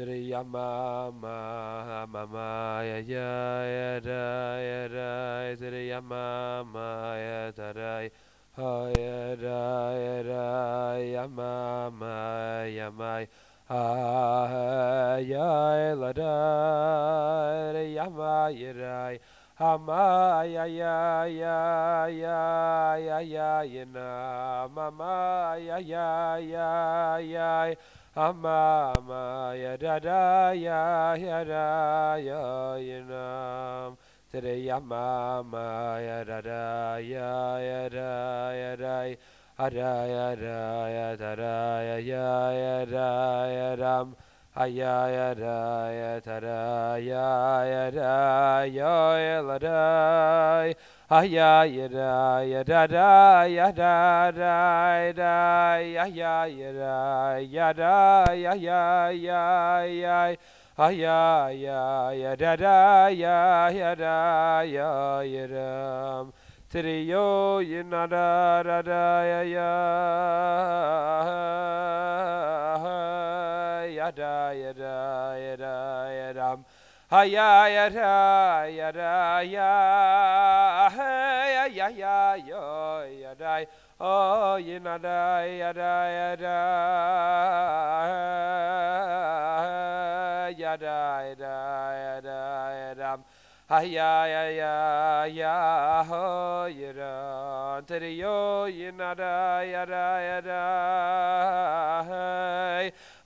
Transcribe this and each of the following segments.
Sriyamama Mamaya Jaya Jaya Jaya Sriyamamaya Taraya Haya Jaya Jaya Mamaya Maya Haya Jaya Ladaya Yamaya Jaya Ama ya ya ya ya ya ya ya na mama ya ya ya ya ya, ma ya da da ya ya da ya ya na today ya mama ya da da ya ya da ya da ada ya da ya da ya ya ya da ya dam ya, ya da ya daya ladai Ayaya ya dadaya dadai dai Ayaya da daya yaya da ya dadaya ya da daya yadam Tiriyo yinada dadaya ya yada yada yada yadam. Haya yada yada ya ya ya ya yo yada oh yinada yada yada yada yada yada yadam. Haya ya ya ya ho yada yo yinada yada yada Hey.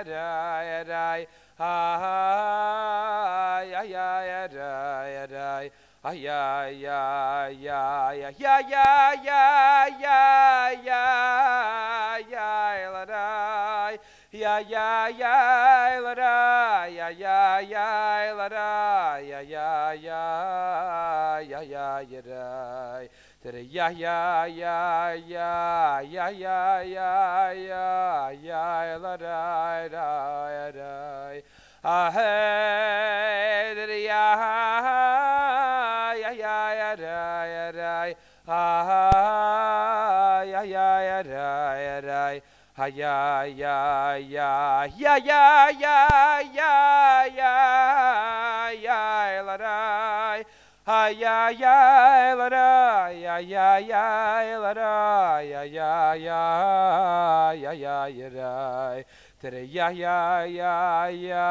Adai, Adai, Adai, Adai, Adai. Yeah, yeah, yeah, yeah, yeah, yeah, yeah, yeah, yeah, yeah, yeah, yeah, yeah, yeah, ya ya ya la ra ya ya ya la ra ya ya ya ya ya ya ra ter ya ya ya Ha ya ya ya ya ya ya ya ya ya la da ha ya ya la da ya ya ya la da ya ya ya ya ya ya da Tere ya ya ya ya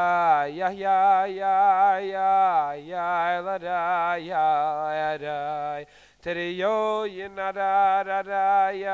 ya ya ya ya ya la da ya da Tere yo ya na da da da ya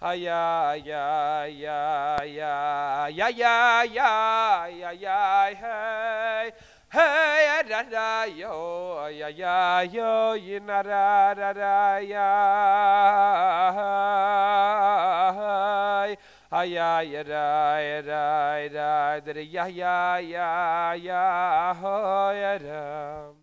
ay ya ya ya ya ya ya ya ya ya ya ya da ya ya ya ya yo ya ya ya ya ya ay ay ya ya da ya ya ya ya ya ya ya